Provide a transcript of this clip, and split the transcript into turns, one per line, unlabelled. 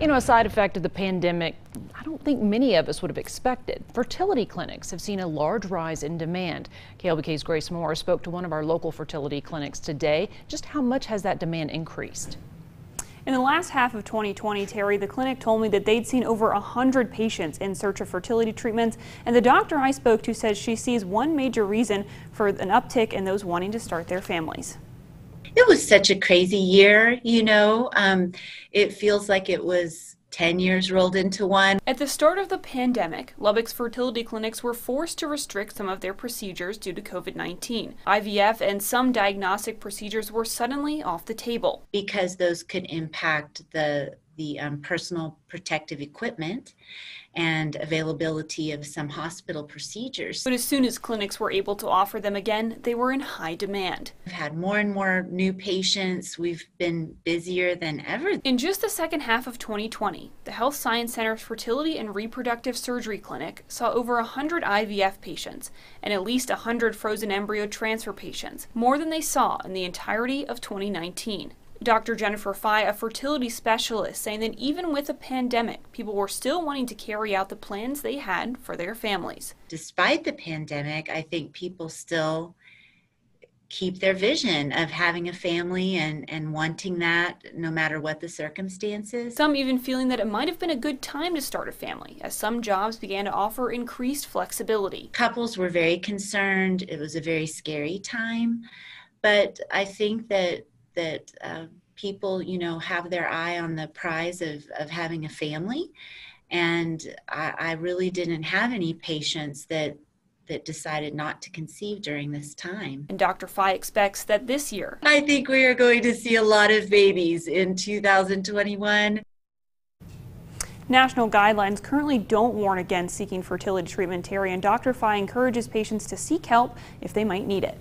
You know, a side effect of the pandemic, I don't think many of us would have expected. Fertility clinics have seen a large rise in demand. KLBK's Grace Moore spoke to one of our local fertility clinics today. Just how much has that demand increased?
In the last half of 2020, Terry, the clinic told me that they'd seen over 100 patients in search of fertility treatments, and the doctor I spoke to says she sees one major reason for an uptick in those wanting to start their families.
It was such a crazy year, you know. Um, it feels like it was 10 years rolled into one. At the start of the pandemic,
Lubbock's fertility clinics were forced to restrict some of their procedures due to COVID 19. IVF and some diagnostic procedures were suddenly off the table.
Because those could impact the the um, personal protective equipment and availability of some hospital procedures. But as soon as clinics were able to offer them again, they were in high demand.
We've had more and more new patients. We've been busier than ever. In just the second half of 2020, the Health Science Center's Fertility and Reproductive Surgery Clinic saw over 100 IVF patients and at least 100 frozen embryo transfer patients, more than they saw in the entirety of 2019. Dr. Jennifer Fye, a fertility specialist, saying that even with a pandemic, people were still wanting to carry out the plans they had for their
families. Despite the pandemic, I think people still keep their vision of having a family and, and wanting that no matter what the circumstances. Some even feeling that it might have been a good time to start a family, as some jobs began to offer increased flexibility. Couples were very concerned. It was a very scary time. But I think that that uh, people, you know, have their eye on the prize of, of having a family. And I, I really didn't have any patients that that decided not to conceive during this time. And Dr. Fye expects
that this year. I think we are going to see a lot of babies in 2021. National guidelines currently don't warn against seeking fertility treatment, Terry, and Dr. Fye encourages patients to seek help if they might need it.